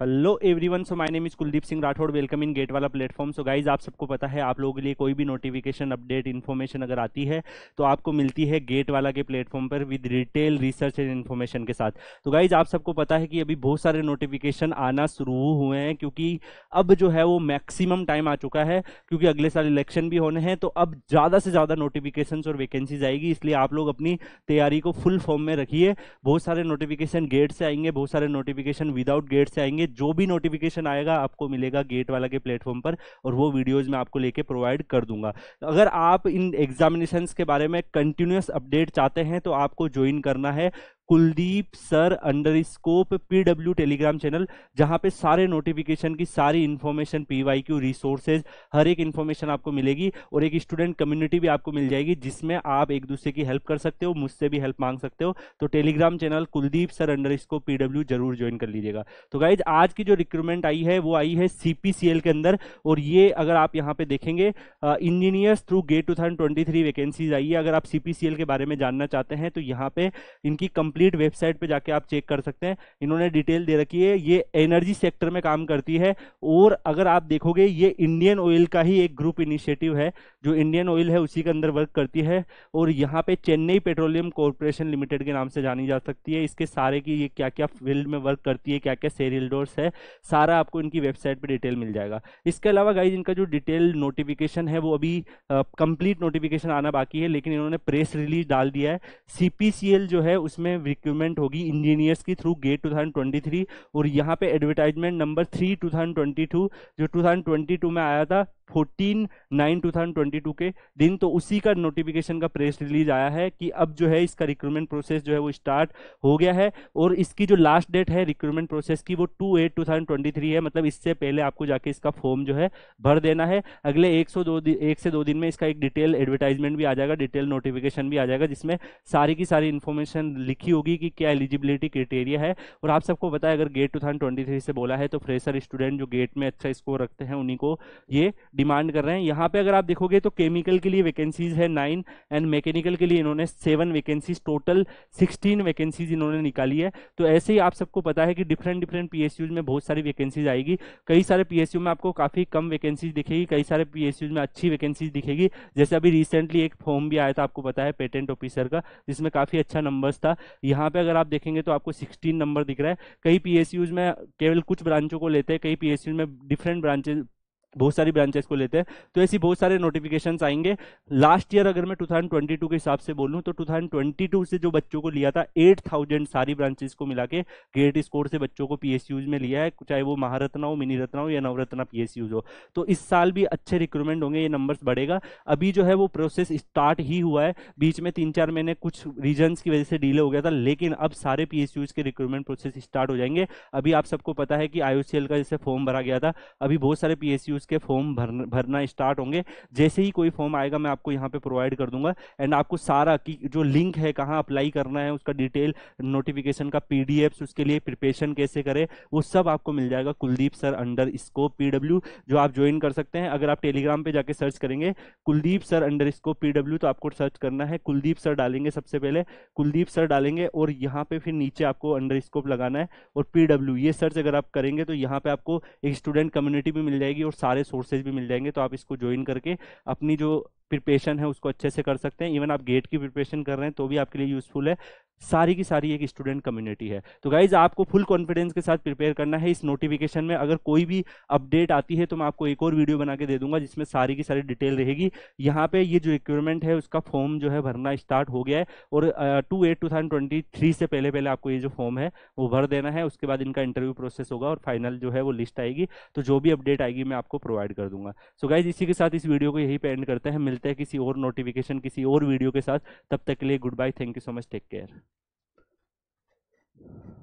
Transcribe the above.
hello everyone so my name is Kuldeep Singh Rathore welcome in GATE Wallah platform so guys आप सबको पता है आप लोगों के लिए कोई भी नोटिफिकेशन अपडेट इन्फॉर्मेशन अगर आती है तो आपको मिलती है गेट वाला के प्लेटफॉर्म पर with retail research and information के साथ तो so गाइज आप सबको पता है कि अभी बहुत सारे नोटिफिकेशन आना शुरू हुए हैं क्योंकि अब जो है वो मैक्सिमम टाइम आ चुका है क्योंकि अगले साल इलेक्शन भी होने हैं तो अब ज़्यादा से ज़्यादा नोटिफिकेशन और वैकेंसीज आएगी इसलिए आप लोग अपनी तैयारी को फुल फॉर्म में रखिए बहुत सारे नोटिफिकेशन गेट से आएंगे बहुत सारे नोटिफिकेशन विदाउट गेट से आएंगे करेंगे जो भी नोटिफिकेशन आएगा आपको मिलेगा गेट वाला के प्लेटफॉर्म पर और वो वीडियोज मैं आपको लेके प्रोवाइड कर दूंगा अगर आप इन एग्जामिनेशन के बारे में कंटिन्यूस अपडेट चाहते हैं तो आपको ज्वाइन करना है Kuldeep sir under scope PW Telegram channel जहां पे सारे नोटिफिकेशन की सारी इन्फॉर्मेशन पीवाईक्यू रिसोर्सेज हर एक इन्फॉर्मेशन आपको मिलेगी और एक स्टूडेंट कम्युनिटी भी आपको मिल जाएगी जिसमें आप एक दूसरे की हेल्प कर सकते हो मुझसे भी हेल्प मांग सकते हो तो Telegram channel Kuldeep sir under scope PW जरूर ज्वाइन कर लीजिएगा तो गाइज आज की जो रिक्रूटमेंट आई है वो आई है एल के अंदर और ये अगर आप यहाँ पे देखेंगे engineers through GATE two vacancies आई है अगर आप एल के बारे में जानना चाहते हैं तो यहाँ पे इनकी कंप्लीट कंप्लीट वेबसाइट पे जाके आप चेक कर सकते हैं इन्होंने डिटेल दे रखी है ये एनर्जी सेक्टर में काम करती है और अगर आप देखोगे ये इंडियन ऑयल का ही एक ग्रुप इनिशिएटिव है जो इंडियन ऑयल है उसी के अंदर वर्क करती है और यहाँ पे चेन्नई पेट्रोलियम कॉरपोरेशन लिमिटेड के नाम से जानी जा सकती है इसके सारे की ये क्या क्या फील्ड में वर्क करती है क्या क्या सेरिल्डोर्स है सारा आपको इनकी वेबसाइट पर डिटेल मिल जाएगा इसके अलावा गाइज इनका जो डिटेल नोटिफिकेशन है वो अभी कंप्लीट नोटिफिकेशन आना बाकी है लेकिन इन्होंने प्रेस रिलीज डाल दिया है सी जो है उसमें रिक्रूटमेंट होगी इंजीनियर्स की थ्रू गेट थ्री और यहाँ पे एडवर्टाइजमेंट नंबर थ्री टू जो 2022 में आया था fourteen nine two thousand twenty two के दिन तो उसी का नोटिफिकेशन का प्रेस रिलीज आया है कि अब जो है इसका रिक्रूटमेंट प्रोसेस जो है वो स्टार्ट हो गया है और इसकी जो लास्ट डेट है रिक्रूटमेंट प्रोसेस की वो two eight two thousand twenty three है मतलब इससे पहले आपको जाके इसका फॉर्म जो है भर देना है अगले एक सौ दो दिन एक से दो दिन में इसका एक डिटेल एडवर्टाइजमेंट भी आ जाएगा डिटेल नोटिफिकेशन भी आ जाएगा जिसमें सारी की सारी इन्फॉर्मेशन लिखी होगी कि क्या एलिजिबिलिटी क्राइटेरिया है और आप सबको पता अगर GATE two thousand twenty three से बोला है तो फ्रेशर स्टूडेंट जो गेट में अच्छा स्कोर रखते हैं उन्हीं को ये डिमांड कर रहे हैं यहाँ पे अगर आप देखोगे तो केमिकल के लिए वैकेंसीज है नाइन एंड मैकेनिकल के लिए इन्होंने seven vacancies total sixteen vacancies इन्होंने निकाली है तो ऐसे ही आप सबको पता है कि डिफरेंट डिफरेंट पी में बहुत सारी वैकेंसीज आएगी कई सारे पी में आपको काफ़ी कम वैकेंसीज दिखेगी कई सारे पी में अच्छी वैकेंसीज दिखेगी जैसे अभी रिसेंटली एक फॉर्म भी आया था आपको पता है पेटेंट ऑफिसर का जिसमें काफ़ी अच्छा नंबर्स था यहाँ पर अगर आप देखेंगे तो आपको सिक्सटीन नंबर दिख रहा है कई पी में केवल कुछ ब्रांचों को लेते हैं कई पी में डिफरेंट ब्रांचेज बहुत सारी ब्रांचेस को लेते हैं तो ऐसी बहुत सारे नोटिफिकेशन आएंगे लास्ट ईयर अगर मैं 2022 के हिसाब से बोलूँ तो 2022 से जो बच्चों को लिया था 8000 सारी ब्रांचेस को मिला के ग्रेट स्कोर से बच्चों को पीएसयूज में लिया है चाहे वो महारत्ना हो मिनी रत्ना हो या नवरत्ना पीएसयूज हो तो इस साल भी अच्छे रिक्रूटमेंट होंगे ये नंबर्स बढ़ेगा अभी जो है वो प्रोसेस स्टार्ट ही हुआ है बीच में तीन चार महीने कुछ रीजन्स की वजह से डीले हो गया था लेकिन अब सारे पी के रिक्रूटमेंट प्रोसेस स्टार्ट हो जाएंगे अभी आप सबको पता है कि आई का जैसे फॉर्म भरा गया था अभी बहुत सारे पी उसके फॉर्म भर भरना स्टार्ट होंगे जैसे ही कोई फॉर्म आएगा मैं आपको यहाँ पे प्रोवाइड कर दूंगा एंड आपको सारा की जो लिंक है कहाँ अप्लाई करना है उसका डिटेल नोटिफिकेशन का पी उसके लिए प्रिपेशन कैसे करें वो सब आपको मिल जाएगा Kuldeep sir under scope P जो आप ज्वाइन कर सकते हैं अगर आप टेलीग्राम पर जाके सर्च करेंगे Kuldeep sir under scope P तो आपको सर्च करना है कुलदीप सर डालेंगे सबसे पहले कुलदीप सर डालेंगे और यहाँ पे फिर नीचे आपको अंडर लगाना है और पी ये सर्च अगर आप करेंगे तो यहाँ पे आपको एक स्टूडेंट कम्युनिटी भी मिल जाएगी और साथ सारे सोर्सेज भी मिल जाएंगे तो आप इसको ज्वाइन करके अपनी जो प्रिपरेशन है उसको अच्छे से कर सकते हैं इवन आप गेट की प्रिपरेशन कर रहे हैं तो भी आपके लिए यूजफुल है सारी की सारी एक स्टूडेंट कम्युनिटी है तो गाइज आपको फुल कॉन्फिडेंस के साथ प्रिपेयर करना है इस नोटिफिकेशन में अगर कोई भी अपडेट आती है तो मैं आपको एक और वीडियो बना के दे दूंगा जिसमें सारी की सारी डिटेल रहेगी यहाँ पे ये जो रिक्वायरमेंट है उसका फॉर्म जो है भरना स्टार्ट हो गया है और two eight two thousand twenty three से पहले पहले आपको ये जो फॉर्म है वो भर देना है उसके बाद इनका इंटरव्यू प्रोसेस होगा और फाइनल जो है वो लिस्ट आएगी तो जो भी अपडेट आएगी मैं आपको प्रोवाइड कर दूंगा सो गाइज इसी के साथ इस वीडियो को यही पे एंड करते हैं मिलते मिलते हैं किसी और नोटिफिकेशन किसी और वीडियो के साथ तब तक के लिए goodbye thank you so much take care